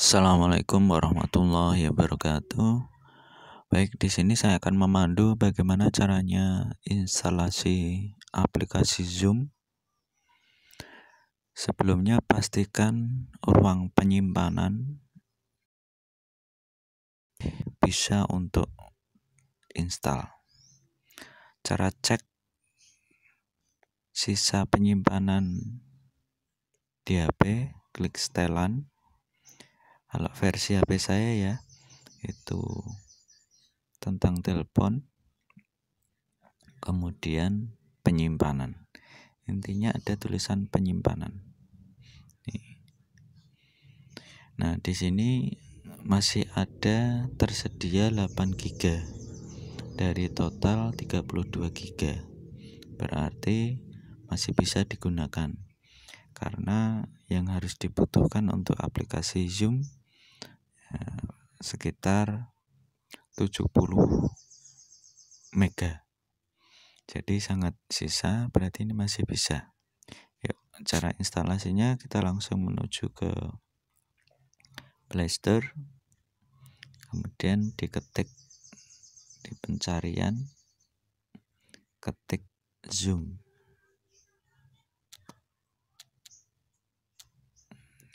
Assalamualaikum warahmatullahi wabarakatuh. Baik, di sini saya akan memandu bagaimana caranya instalasi aplikasi Zoom. Sebelumnya pastikan ruang penyimpanan bisa untuk install. Cara cek sisa penyimpanan di HP, klik setelan kalau versi HP saya ya itu tentang telepon kemudian penyimpanan intinya ada tulisan penyimpanan nah di sini masih ada tersedia 8 GB dari total 32 GB berarti masih bisa digunakan karena yang harus dibutuhkan untuk aplikasi Zoom sekitar 70 mega jadi sangat sisa berarti ini masih bisa Yuk, cara instalasinya kita langsung menuju ke Playstore kemudian diketik di pencarian ketik zoom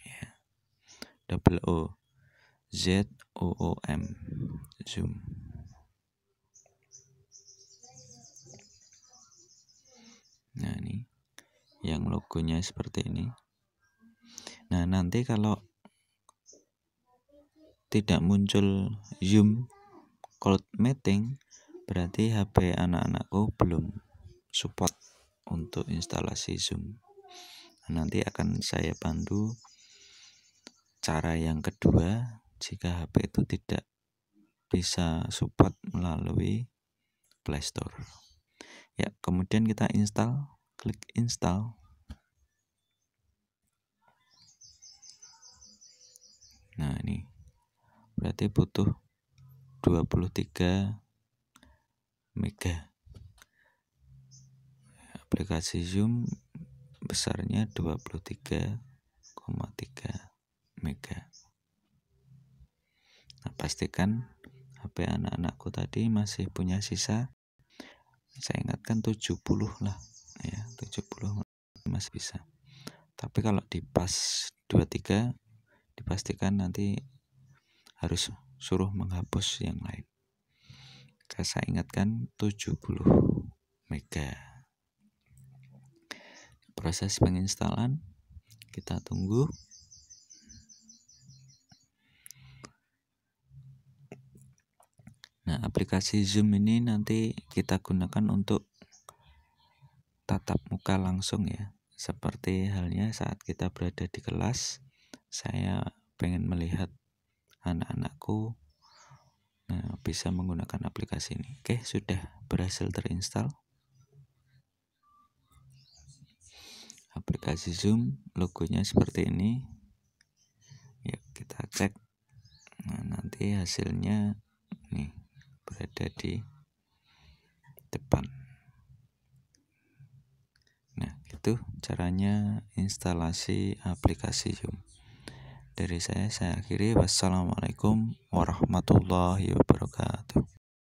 ya. double O Z O O M Zoom nah ini yang logonya seperti ini nah nanti kalau tidak muncul Zoom Cloud Meeting berarti HP anak-anakku belum support untuk instalasi Zoom nanti akan saya pandu cara yang kedua jika HP itu tidak bisa support melalui Play Store. Ya, kemudian kita install, klik install. Nah, ini berarti butuh 23 mega. Aplikasi Zoom besarnya 23,3 mega pastikan HP anak-anakku tadi masih punya sisa saya ingatkan 70 lah ya 70 masih bisa tapi kalau di pas 23 dipastikan nanti harus suruh menghapus yang lain saya ingatkan 70 mega proses penginstalan kita tunggu aplikasi Zoom ini nanti kita gunakan untuk tatap muka langsung ya seperti halnya saat kita berada di kelas saya pengen melihat anak-anakku nah, bisa menggunakan aplikasi ini oke sudah berhasil terinstall aplikasi Zoom logonya seperti ini ya kita cek nah nanti hasilnya nih berada di depan nah itu caranya instalasi aplikasi Zoom dari saya saya akhiri wassalamualaikum warahmatullahi wabarakatuh